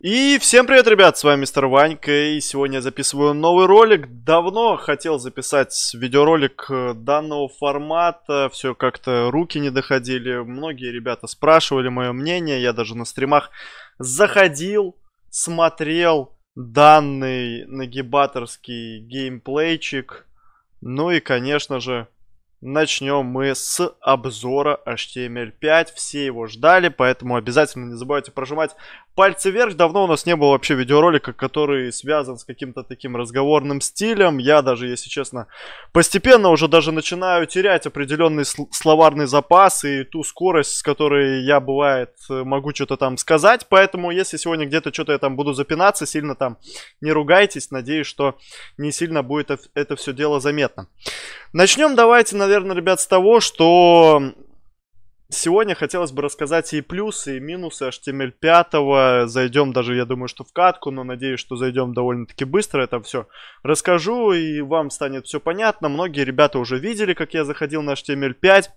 И всем привет, ребят, с вами мистер Ванька, и сегодня я записываю новый ролик. Давно хотел записать видеоролик э, данного формата, все как-то руки не доходили. Многие ребята спрашивали мое мнение, я даже на стримах заходил, смотрел данный нагибаторский геймплейчик. Ну и, конечно же, начнем мы с обзора HTML5. Все его ждали, поэтому обязательно не забывайте прожимать пальцы вверх. Давно у нас не было вообще видеоролика, который связан с каким-то таким разговорным стилем. Я даже, если честно, постепенно уже даже начинаю терять определенный словарный запас и ту скорость, с которой я, бывает, могу что-то там сказать. Поэтому, если сегодня где-то что-то я там буду запинаться, сильно там не ругайтесь. Надеюсь, что не сильно будет это все дело заметно. Начнем давайте, наверное, ребят, с того, что Сегодня хотелось бы рассказать и плюсы, и минусы HTML5. Зайдем даже, я думаю, что в катку, но надеюсь, что зайдем довольно-таки быстро. Это все расскажу, и вам станет все понятно. Многие ребята уже видели, как я заходил на HTML5.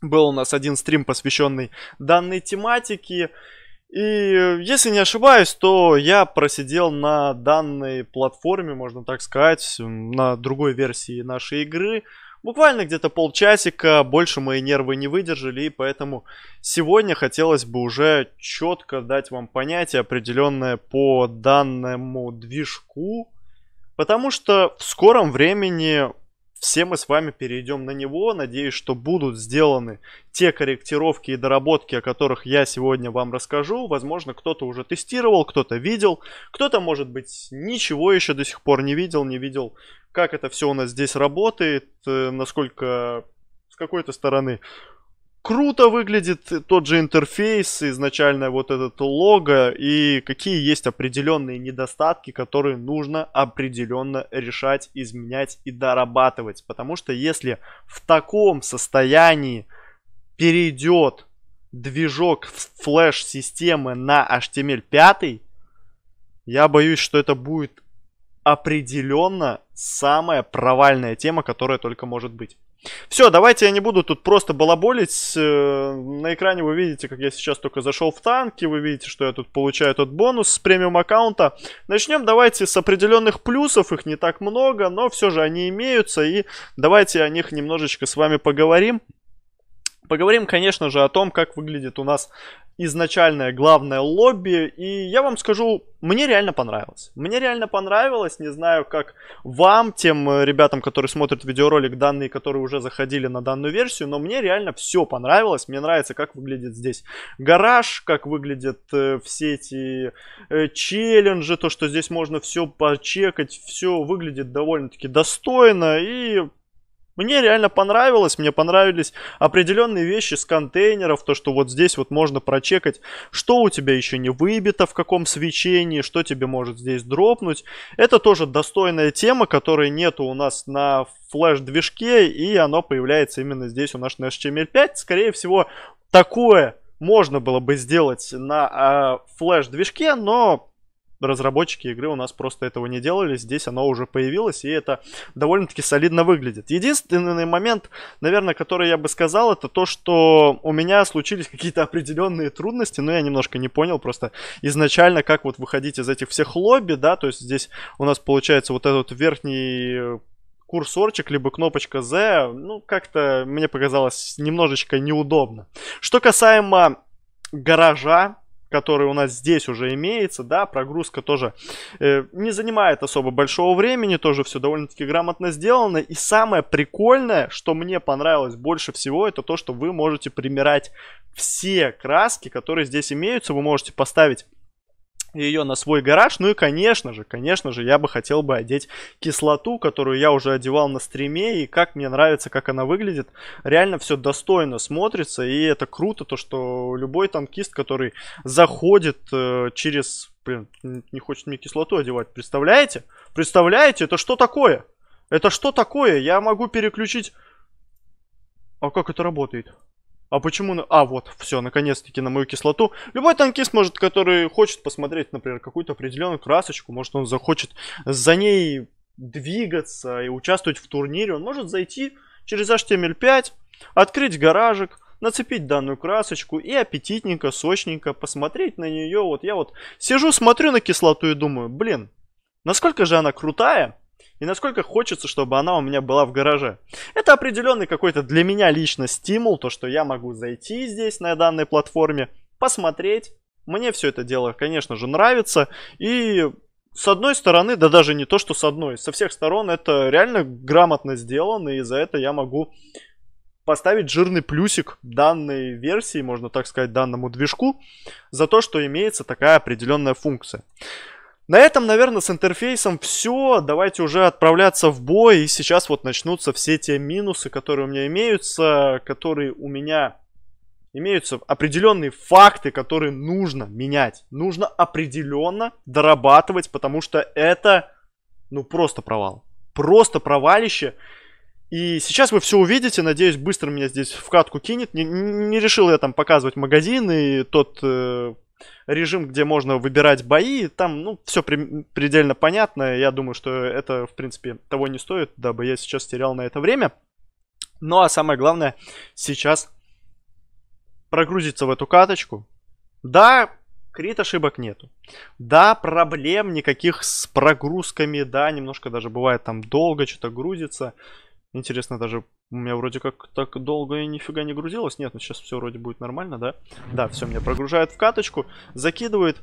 Был у нас один стрим, посвященный данной тематике. И если не ошибаюсь, то я просидел на данной платформе, можно так сказать, на другой версии нашей игры – Буквально где-то полчасика, больше мои нервы не выдержали, и поэтому сегодня хотелось бы уже четко дать вам понятие определенное по данному движку, потому что в скором времени все мы с вами перейдем на него. Надеюсь, что будут сделаны те корректировки и доработки, о которых я сегодня вам расскажу. Возможно, кто-то уже тестировал, кто-то видел, кто-то, может быть, ничего еще до сих пор не видел, не видел, как это все у нас здесь работает, э, насколько с какой-то стороны круто выглядит тот же интерфейс, изначально вот этот лого, и какие есть определенные недостатки, которые нужно определенно решать, изменять и дорабатывать. Потому что если в таком состоянии перейдет движок флеш-системы на HTML5, я боюсь, что это будет определенно самая провальная тема, которая только может быть. Все, давайте я не буду тут просто балаболить. Э, на экране вы видите, как я сейчас только зашел в танки. Вы видите, что я тут получаю тот бонус с премиум аккаунта. Начнем давайте с определенных плюсов. Их не так много, но все же они имеются. И давайте о них немножечко с вами поговорим. Поговорим, конечно же, о том, как выглядит у нас изначальное главное лобби. И я вам скажу, мне реально понравилось. Мне реально понравилось. Не знаю, как вам, тем э, ребятам, которые смотрят видеоролик, данные, которые уже заходили на данную версию, но мне реально все понравилось. Мне нравится, как выглядит здесь гараж, как выглядят э, все эти э, челленджи, то, что здесь можно все почекать. Все выглядит довольно-таки достойно. И мне реально понравилось, мне понравились определенные вещи с контейнеров, то, что вот здесь вот можно прочекать, что у тебя еще не выбито, в каком свечении, что тебе может здесь дропнуть. Это тоже достойная тема, которой нету у нас на флеш-движке, и оно появляется именно здесь у нас на HTML5. Эм Скорее всего, такое можно было бы сделать на э, флеш-движке, но разработчики игры у нас просто этого не делали. Здесь оно уже появилось, и это довольно-таки солидно выглядит. Единственный момент, наверное, который я бы сказал, это то, что у меня случились какие-то определенные трудности, но я немножко не понял просто изначально, как вот выходить из этих всех лобби, да, то есть здесь у нас получается вот этот верхний курсорчик, либо кнопочка Z, ну, как-то мне показалось немножечко неудобно. Что касаемо гаража, который у нас здесь уже имеется, да, прогрузка тоже э, не занимает особо большого времени, тоже все довольно-таки грамотно сделано. И самое прикольное, что мне понравилось больше всего, это то, что вы можете примерять все краски, которые здесь имеются, вы можете поставить ее на свой гараж. Ну и, конечно же, конечно же, я бы хотел бы одеть кислоту, которую я уже одевал на стриме, и как мне нравится, как она выглядит. Реально все достойно смотрится, и это круто, то, что любой танкист, который заходит э, через... Блин, не хочет мне кислоту одевать, представляете? Представляете, это что такое? Это что такое? Я могу переключить... А как это работает? А почему... А, вот, все, наконец-таки на мою кислоту. Любой танкист может, который хочет посмотреть, например, какую-то определенную красочку, может он захочет за ней двигаться и участвовать в турнире, он может зайти через HTML5, открыть гаражик, нацепить данную красочку и аппетитненько, сочненько посмотреть на нее. Вот я вот сижу, смотрю на кислоту и думаю, блин, насколько же она крутая, и насколько хочется, чтобы она у меня была в гараже. Это определенный какой-то для меня лично стимул, то, что я могу зайти здесь на данной платформе, посмотреть. Мне все это дело, конечно же, нравится. И с одной стороны, да даже не то, что с одной, со всех сторон это реально грамотно сделано, и за это я могу поставить жирный плюсик данной версии, можно так сказать, данному движку, за то, что имеется такая определенная функция. На этом, наверное, с интерфейсом все. Давайте уже отправляться в бой. И сейчас вот начнутся все те минусы, которые у меня имеются, которые у меня имеются определенные факты, которые нужно менять. Нужно определенно дорабатывать, потому что это, ну, просто провал. Просто провалище. И сейчас вы все увидите, надеюсь, быстро меня здесь в катку кинет. Не, не решил я там показывать магазин и тот э, режим, где можно выбирать бои, там, ну, все при- предельно понятно. Я думаю, что это, в принципе, того не стоит, дабы я сейчас терял на это время. Ну, а самое главное, сейчас прогрузиться в эту каточку. Да, крит ошибок нету. Да, проблем никаких с прогрузками, да, немножко даже бывает там долго что-то грузится. Интересно, даже у меня вроде как так долго и нифига не грузилось. Нет, ну сейчас все вроде будет нормально, да? Да, все, меня прогружает в каточку, закидывает.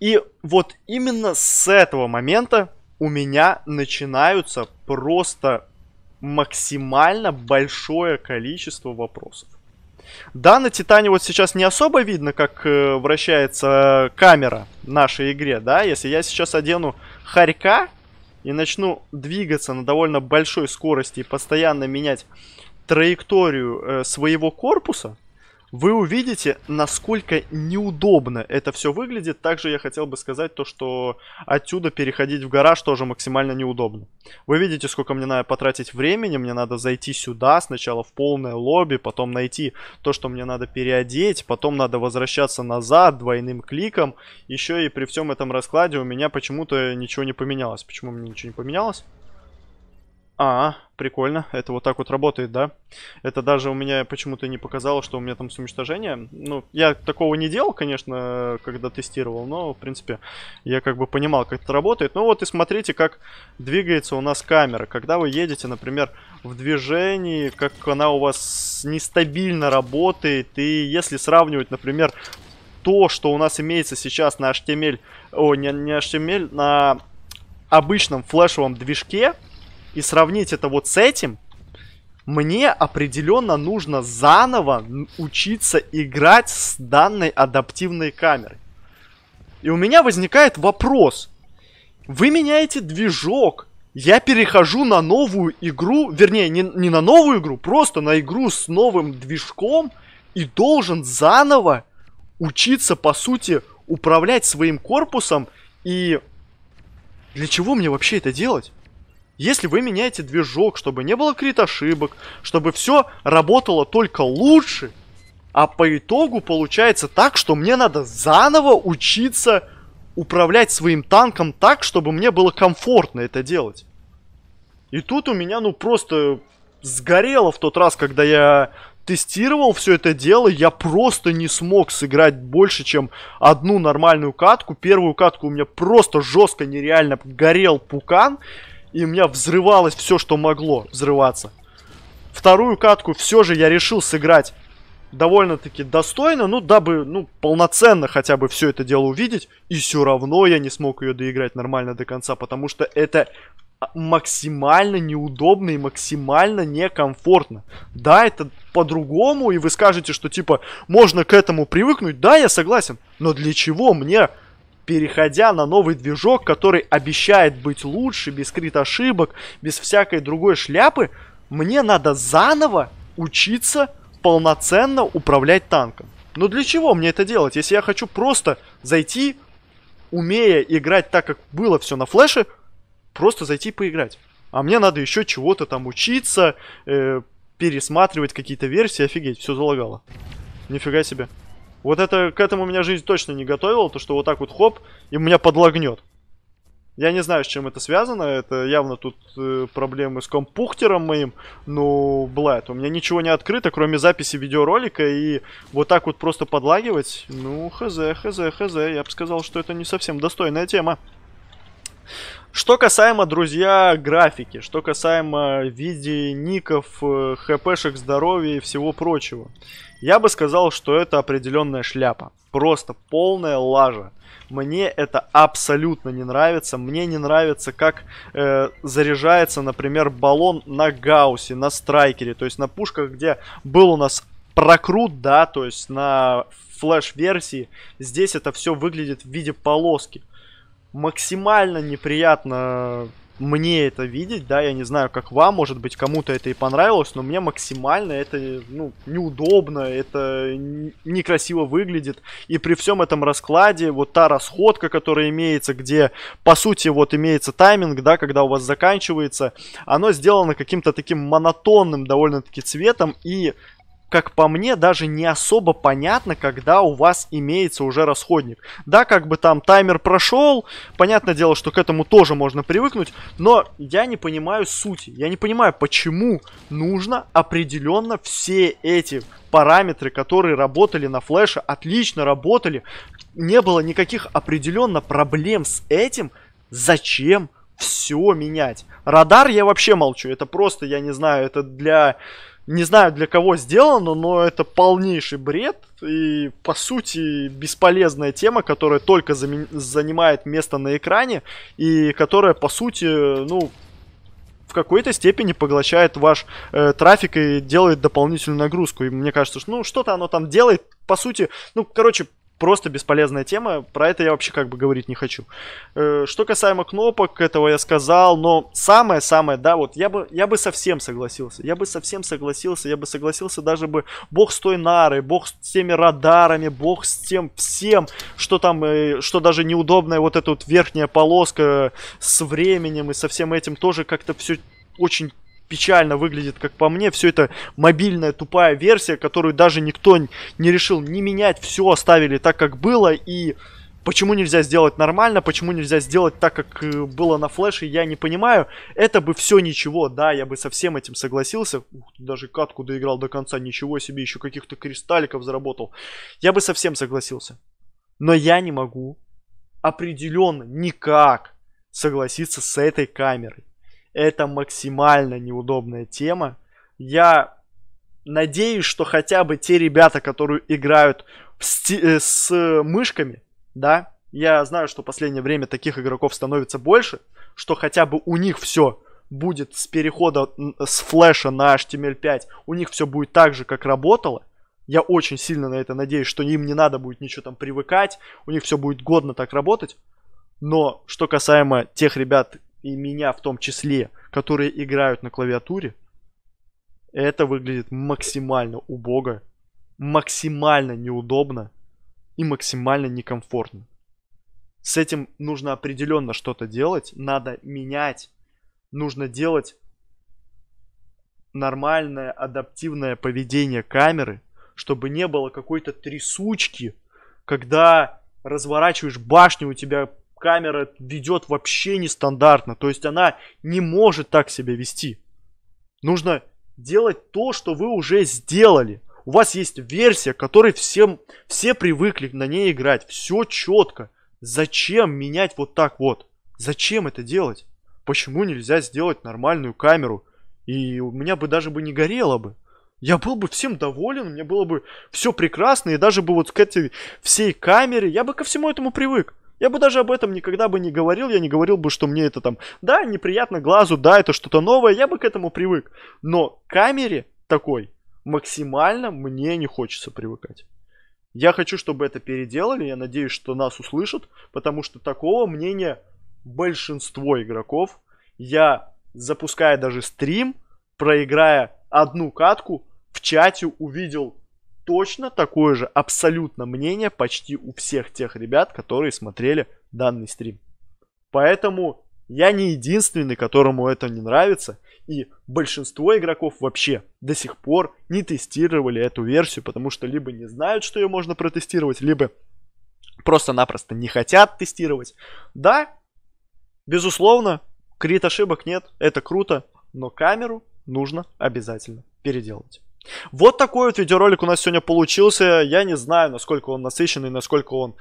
И вот именно с этого момента у меня начинаются просто максимально большое количество вопросов. Да, на Титане вот сейчас не особо видно, как э, вращается э, камера нашей игре, да? Если я сейчас одену Харька, и начну двигаться на довольно большой скорости и постоянно менять траекторию э, своего корпуса, вы увидите, насколько неудобно это все выглядит. Также я хотел бы сказать то, что отсюда переходить в гараж тоже максимально неудобно. Вы видите, сколько мне надо потратить времени. Мне надо зайти сюда, сначала в полное лобби, потом найти то, что мне надо переодеть, потом надо возвращаться назад двойным кликом. Еще и при всем этом раскладе у меня почему-то ничего не поменялось. Почему у меня ничего не поменялось? А, прикольно. Это вот так вот работает, да? Это даже у меня почему-то не показало, что у меня там с уничтожением. Ну, я такого не делал, конечно, когда тестировал, но, в принципе, я как бы понимал, как это работает. Ну вот и смотрите, как двигается у нас камера. Когда вы едете, например, в движении, как она у вас нестабильно работает. И если сравнивать, например, то, что у нас имеется сейчас на HTML... О, не, не HTML, на обычном флешевом движке, и сравнить это вот с этим, мне определенно нужно заново учиться играть с данной адаптивной камерой. И у меня возникает вопрос. Вы меняете движок. Я перехожу на новую игру, вернее, не, не на новую игру, просто на игру с новым движком и должен заново учиться, по сути, управлять своим корпусом и... Для чего мне вообще это делать? Если вы меняете движок, чтобы не было крит ошибок, чтобы все работало только лучше, а по итогу получается так, что мне надо заново учиться управлять своим танком так, чтобы мне было комфортно это делать. И тут у меня, ну, просто сгорело в тот раз, когда я тестировал все это дело, я просто не смог сыграть больше, чем одну нормальную катку. Первую катку у меня просто жестко нереально горел пукан и у меня взрывалось все, что могло взрываться. Вторую катку все же я решил сыграть довольно-таки достойно, ну, дабы, ну, полноценно хотя бы все это дело увидеть, и все равно я не смог ее доиграть нормально до конца, потому что это а, максимально неудобно и максимально некомфортно. Да, это по-другому, и вы скажете, что, типа, можно к этому привыкнуть, да, я согласен, но для чего мне переходя на новый движок, который обещает быть лучше, без крит ошибок, без всякой другой шляпы, мне надо заново учиться полноценно управлять танком. Но для чего мне это делать, если я хочу просто зайти, умея играть так, как было все на флеше, просто зайти поиграть. А мне надо еще чего-то там учиться, э, пересматривать какие-то версии, офигеть, все залагало. Нифига себе. Вот это, к этому меня жизнь точно не готовила, то что вот так вот хоп, и меня подлагнет. Я не знаю, с чем это связано, это явно тут э, проблемы с компухтером моим, но, блядь, у меня ничего не открыто, кроме записи видеоролика, и вот так вот просто подлагивать, ну, хз, хз, хз, я бы сказал, что это не совсем достойная тема. Что касаемо, друзья, графики, что касаемо виде ников, э, хпшек, здоровья и всего прочего, я бы сказал, что это определенная шляпа. Просто полная лажа. Мне это абсолютно не нравится. Мне не нравится, как э, заряжается, например, баллон на гаусе, на страйкере, то есть на пушках, где был у нас прокрут, да, то есть на флеш-версии. Здесь это все выглядит в виде полоски максимально неприятно мне это видеть, да, я не знаю, как вам, может быть, кому-то это и понравилось, но мне максимально это, ну, неудобно, это некрасиво выглядит, и при всем этом раскладе, вот та расходка, которая имеется, где, по сути, вот имеется тайминг, да, когда у вас заканчивается, оно сделано каким-то таким монотонным довольно-таки цветом, и как по мне, даже не особо понятно, когда у вас имеется уже расходник. Да, как бы там таймер прошел, понятное дело, что к этому тоже можно привыкнуть, но я не понимаю сути. Я не понимаю, почему нужно определенно все эти параметры, которые работали на флеше, отлично работали, не было никаких определенно проблем с этим, зачем все менять? Радар я вообще молчу, это просто, я не знаю, это для не знаю для кого сделано, но это полнейший бред и, по сути, бесполезная тема, которая только занимает место на экране и которая, по сути, ну, в какой-то степени поглощает ваш э, трафик и делает дополнительную нагрузку. И мне кажется, что ну что-то оно там делает, по сути, ну, короче, просто бесполезная тема, про это я вообще как бы говорить не хочу. Э, что касаемо кнопок, этого я сказал, но самое-самое, да, вот я бы, я бы совсем согласился, я бы совсем согласился, я бы согласился даже бы бог с той нарой, бог с теми радарами, бог с тем всем, что там, э, что даже неудобная вот эта вот верхняя полоска с временем и со всем этим тоже как-то все очень печально выглядит, как по мне. Все это мобильная тупая версия, которую даже никто не решил не менять. Все оставили так, как было. И почему нельзя сделать нормально, почему нельзя сделать так, как э, было на флеше, я не понимаю. Это бы все ничего, да, я бы со всем этим согласился. Ух, даже катку доиграл до конца, ничего себе, еще каких-то кристалликов заработал. Я бы совсем согласился. Но я не могу определенно никак согласиться с этой камерой. Это максимально неудобная тема. Я надеюсь, что хотя бы те ребята, которые играют э, с мышками, да, я знаю, что в последнее время таких игроков становится больше, что хотя бы у них все будет с перехода с флеша на HTML5, у них все будет так же, как работало. Я очень сильно на это надеюсь, что им не надо будет ничего там привыкать, у них все будет годно так работать. Но что касаемо тех ребят, и меня в том числе, которые играют на клавиатуре, это выглядит максимально убого, максимально неудобно и максимально некомфортно. С этим нужно определенно что-то делать, надо менять, нужно делать нормальное адаптивное поведение камеры, чтобы не было какой-то трясучки, когда разворачиваешь башню, у тебя камера ведет вообще нестандартно. То есть она не может так себя вести. Нужно делать то, что вы уже сделали. У вас есть версия, которой всем, все привыкли на ней играть. Все четко. Зачем менять вот так вот? Зачем это делать? Почему нельзя сделать нормальную камеру? И у меня бы даже бы не горело бы. Я был бы всем доволен, у меня было бы все прекрасно, и даже бы вот к этой всей камере, я бы ко всему этому привык. Я бы даже об этом никогда бы не говорил, я не говорил бы, что мне это там, да, неприятно глазу, да, это что-то новое, я бы к этому привык. Но к камере такой максимально мне не хочется привыкать. Я хочу, чтобы это переделали, я надеюсь, что нас услышат, потому что такого мнения большинство игроков. Я, запуская даже стрим, проиграя одну катку, в чате увидел точно такое же абсолютно мнение почти у всех тех ребят, которые смотрели данный стрим. Поэтому я не единственный, которому это не нравится. И большинство игроков вообще до сих пор не тестировали эту версию, потому что либо не знают, что ее можно протестировать, либо просто-напросто не хотят тестировать. Да, безусловно, крит ошибок нет, это круто, но камеру нужно обязательно переделать. Вот такой вот видеоролик у нас сегодня получился. Я не знаю, насколько он насыщенный, насколько он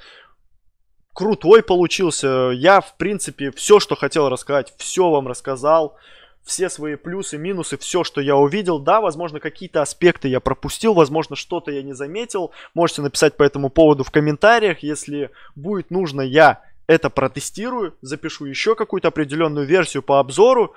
крутой получился. Я, в принципе, все, что хотел рассказать, все вам рассказал. Все свои плюсы, минусы, все, что я увидел. Да, возможно, какие-то аспекты я пропустил, возможно, что-то я не заметил. Можете написать по этому поводу в комментариях. Если будет нужно, я это протестирую, запишу еще какую-то определенную версию по обзору.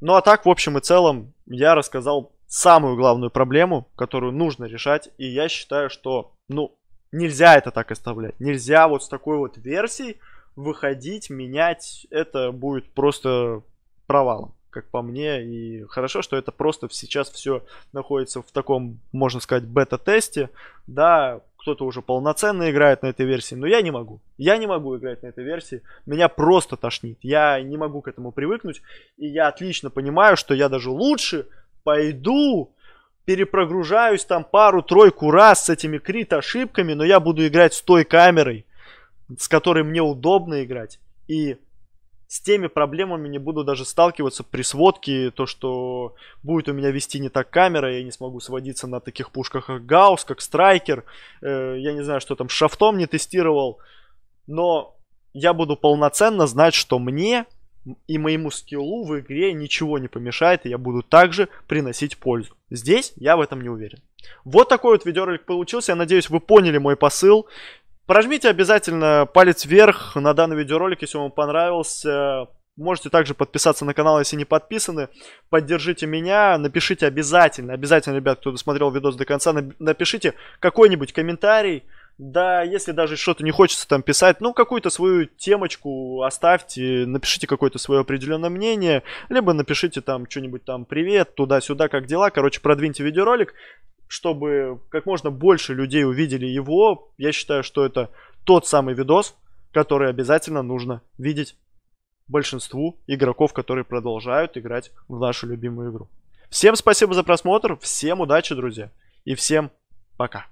Ну а так, в общем и целом, я рассказал самую главную проблему, которую нужно решать. И я считаю, что, ну, нельзя это так оставлять. Нельзя вот с такой вот версией выходить, менять. Это будет просто провалом, как по мне. И хорошо, что это просто сейчас все находится в таком, можно сказать, бета-тесте. Да, кто-то уже полноценно играет на этой версии, но я не могу. Я не могу играть на этой версии. Меня просто тошнит. Я не могу к этому привыкнуть. И я отлично понимаю, что я даже лучше пойду, перепрогружаюсь там пару-тройку раз с этими крит-ошибками, но я буду играть с той камерой, с которой мне удобно играть. И с теми проблемами не буду даже сталкиваться при сводке, то, что будет у меня вести не так камера, я не смогу сводиться на таких пушках, как Гаусс, как Страйкер, э, я не знаю, что там шафтом не тестировал, но я буду полноценно знать, что мне и моему скиллу в игре ничего не помешает, и я буду также приносить пользу. Здесь я в этом не уверен. Вот такой вот видеоролик получился. Я надеюсь, вы поняли мой посыл. Прожмите обязательно палец вверх на данный видеоролик, если вам понравился. Можете также подписаться на канал, если не подписаны. Поддержите меня, напишите обязательно, обязательно, ребят, кто досмотрел видос до конца, напишите какой-нибудь комментарий, да, если даже что-то не хочется там писать, ну, какую-то свою темочку оставьте, напишите какое-то свое определенное мнение, либо напишите там что-нибудь там «Привет», туда-сюда, как дела. Короче, продвиньте видеоролик, чтобы как можно больше людей увидели его. Я считаю, что это тот самый видос, который обязательно нужно видеть большинству игроков, которые продолжают играть в нашу любимую игру. Всем спасибо за просмотр, всем удачи, друзья, и всем пока.